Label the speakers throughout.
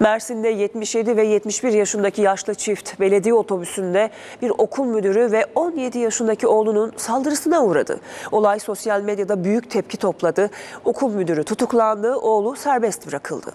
Speaker 1: Mersin'de 77 ve 71 yaşındaki yaşlı çift belediye otobüsünde bir okul müdürü ve 17 yaşındaki oğlunun saldırısına uğradı. Olay sosyal medyada büyük tepki topladı. Okul müdürü tutuklandı, oğlu serbest bırakıldı.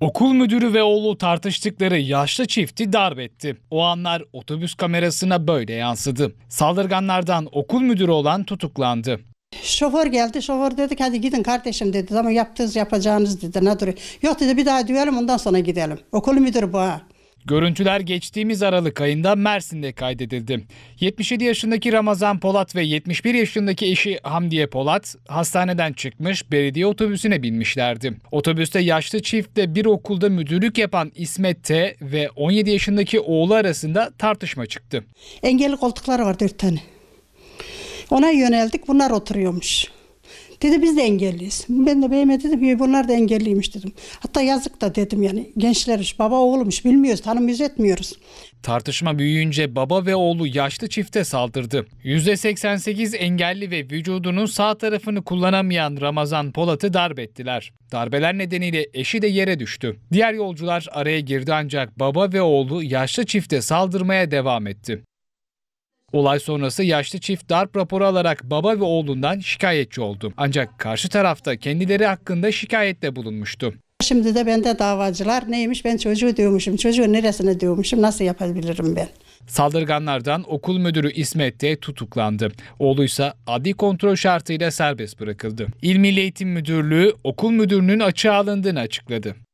Speaker 2: Okul müdürü ve oğlu tartıştıkları yaşlı çifti darp etti. O anlar otobüs kamerasına böyle yansıdı. Saldırganlardan okul müdürü olan tutuklandı.
Speaker 3: Şoför geldi. Şoför dedi ki hadi gidin kardeşim dedi. Ama yaptığınız yapacağınız dedi. Ne duruyor? Yok dedi bir daha düvelim ondan sonra gidelim. Okul müdürü
Speaker 2: bu ha. Görüntüler geçtiğimiz Aralık ayında Mersin'de kaydedildi. 77 yaşındaki Ramazan Polat ve 71 yaşındaki eşi Hamdiye Polat hastaneden çıkmış belediye otobüsüne binmişlerdi. Otobüste yaşlı çiftle bir okulda müdürlük yapan İsmet T ve 17 yaşındaki oğlu arasında tartışma çıktı. Engelli koltukları var 4
Speaker 3: tane. Ona yöneldik bunlar oturuyormuş. Dedi biz de engelliyiz. Ben de beyime dedim ki bunlar da engelliymiş dedim. Hatta yazık da dedim yani gençlermiş baba oğulmuş bilmiyoruz tanımıyoruz etmiyoruz.
Speaker 2: Tartışma büyüyünce baba ve oğlu yaşlı çifte saldırdı. %88 engelli ve vücudunun sağ tarafını kullanamayan Ramazan Polat'ı darp ettiler. Darbeler nedeniyle eşi de yere düştü. Diğer yolcular araya girdi ancak baba ve oğlu yaşlı çifte saldırmaya devam etti. Olay sonrası yaşlı çift darp raporu alarak baba ve oğlundan şikayetçi oldu. Ancak karşı tarafta kendileri hakkında şikayette bulunmuştu.
Speaker 3: Şimdi de bende davacılar neymiş ben çocuğu diyormuşum, çocuğu neresine diyormuşum, nasıl yapabilirim ben?
Speaker 2: Saldırganlardan okul müdürü İsmet de tutuklandı. Oğlu ise adli kontrol şartıyla serbest bırakıldı. İl Milli Eğitim Müdürlüğü okul müdürünün açığa alındığını açıkladı.